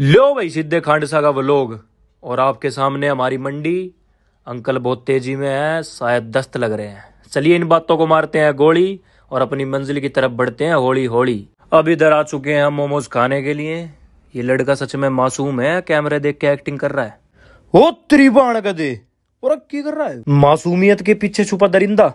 लो भाई सिद्धे खांडसा का व्लॉग और आपके सामने हमारी मंडी अंकल बहुत तेजी में है शायद दस्त लग रहे हैं चलिए इन बातों को मारते हैं गोली और अपनी मंजिल की तरफ बढ़ते हैं होली होली अब इधर आ चुके हैं हम मोमोज खाने के लिए ये लड़का सच में मासूम है कैमरे देख के एक्टिंग कर रहा है ओ त्रिबाण गदे और अब क्या कर रहा है मासूमियत के पीछे छुपा दरिंदा